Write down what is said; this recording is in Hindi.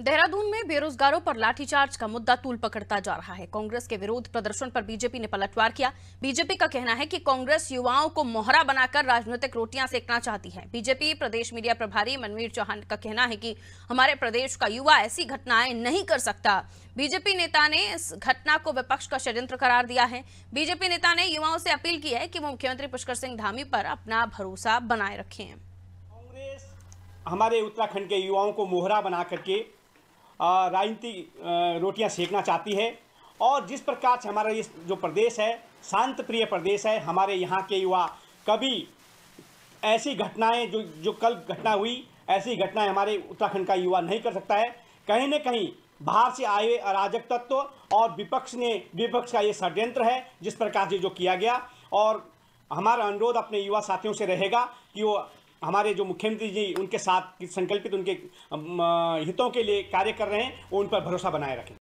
देहरादून में बेरोजगारों पर लाठीचार्ज का मुद्दा तूल पकड़ता जा रहा है कांग्रेस के विरोध प्रदर्शन पर बीजेपी ने पलटवार किया बीजेपी का कहना है कि कांग्रेस युवाओं को मोहरा बनाकर राजनीतिक रोटियां सेकना चाहती है बीजेपी प्रदेश मीडिया प्रभारी मनवीर चौहान का कहना है कि हमारे प्रदेश का युवा ऐसी घटनाएं नहीं कर सकता बीजेपी नेता ने इस घटना को विपक्ष का षड्यंत्र करार दिया है बीजेपी नेता ने युवाओं से अपील की है कि वो मुख्यमंत्री पुष्कर सिंह धामी पर अपना भरोसा बनाए रखें कांग्रेस हमारे उत्तराखंड के युवाओं को मोहरा बना करके राजनीति रोटियां सेकना चाहती है और जिस प्रकार से हमारा ये जो प्रदेश है शांत प्रिय प्रदेश है हमारे यहाँ के युवा कभी ऐसी घटनाएं जो जो कल घटना हुई ऐसी घटनाएं हमारे उत्तराखंड का युवा नहीं कर सकता है कहीं ना कहीं बाहर से आए अराजक तत्व और विपक्ष ने विपक्ष का ये षड्यंत्र है जिस प्रकार से जो किया गया और हमारा अनुरोध अपने युवा साथियों से रहेगा कि वो हमारे जो मुख्यमंत्री जी उनके साथ संकल्पित उनके हितों के लिए कार्य कर रहे हैं उन पर भरोसा बनाए रखें